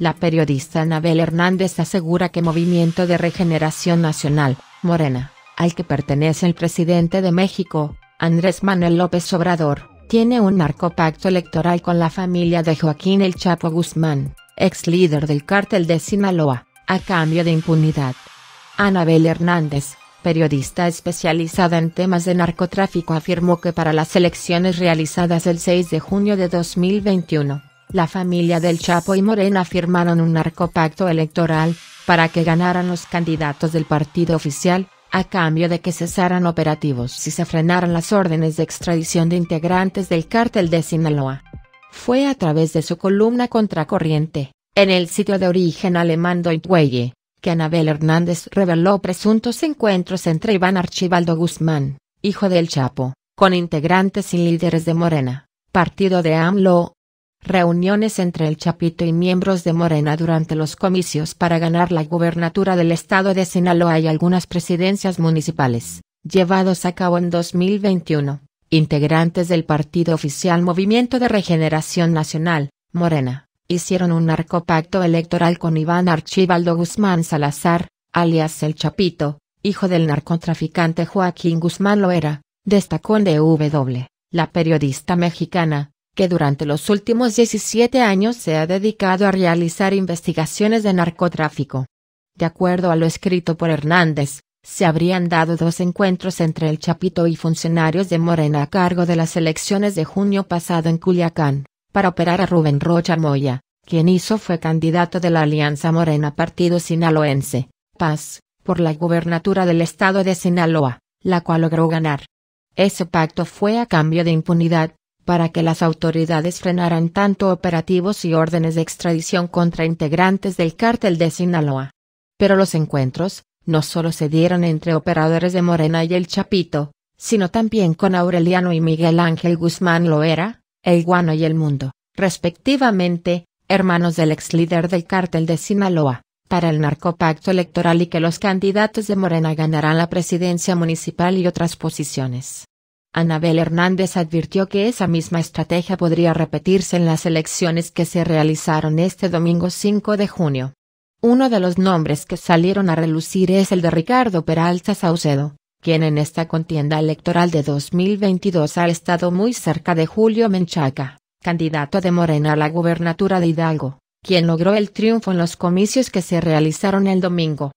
La periodista Anabel Hernández asegura que Movimiento de Regeneración Nacional, Morena, al que pertenece el presidente de México, Andrés Manuel López Obrador, tiene un narcopacto electoral con la familia de Joaquín El Chapo Guzmán, ex líder del cártel de Sinaloa, a cambio de impunidad. Anabel Hernández, periodista especializada en temas de narcotráfico afirmó que para las elecciones realizadas el 6 de junio de 2021, la familia del Chapo y Morena firmaron un narcopacto electoral, para que ganaran los candidatos del partido oficial, a cambio de que cesaran operativos y se frenaran las órdenes de extradición de integrantes del cártel de Sinaloa. Fue a través de su columna Contracorriente, en el sitio de origen alemán Deutwege, que Anabel Hernández reveló presuntos encuentros entre Iván Archibaldo Guzmán, hijo del Chapo, con integrantes y líderes de Morena, partido de AMLO, reuniones entre el Chapito y miembros de Morena durante los comicios para ganar la gubernatura del estado de Sinaloa y algunas presidencias municipales, llevados a cabo en 2021. Integrantes del partido oficial Movimiento de Regeneración Nacional, Morena, hicieron un narcopacto electoral con Iván Archibaldo Guzmán Salazar, alias El Chapito, hijo del narcotraficante Joaquín Guzmán Loera, destacó en DW, la periodista mexicana, que durante los últimos 17 años se ha dedicado a realizar investigaciones de narcotráfico. De acuerdo a lo escrito por Hernández, se habrían dado dos encuentros entre el Chapito y funcionarios de Morena a cargo de las elecciones de junio pasado en Culiacán, para operar a Rubén Rocha Moya, quien hizo fue candidato de la Alianza Morena Partido Sinaloense, Paz, por la gubernatura del estado de Sinaloa, la cual logró ganar. Ese pacto fue a cambio de impunidad, para que las autoridades frenaran tanto operativos y órdenes de extradición contra integrantes del cártel de Sinaloa. Pero los encuentros, no solo se dieron entre operadores de Morena y el Chapito, sino también con Aureliano y Miguel Ángel Guzmán Loera, el Guano y el Mundo, respectivamente, hermanos del ex líder del cártel de Sinaloa, para el narcopacto electoral y que los candidatos de Morena ganarán la presidencia municipal y otras posiciones. Anabel Hernández advirtió que esa misma estrategia podría repetirse en las elecciones que se realizaron este domingo 5 de junio. Uno de los nombres que salieron a relucir es el de Ricardo Peralta Saucedo, quien en esta contienda electoral de 2022 ha estado muy cerca de Julio Menchaca, candidato de Morena a la gubernatura de Hidalgo, quien logró el triunfo en los comicios que se realizaron el domingo.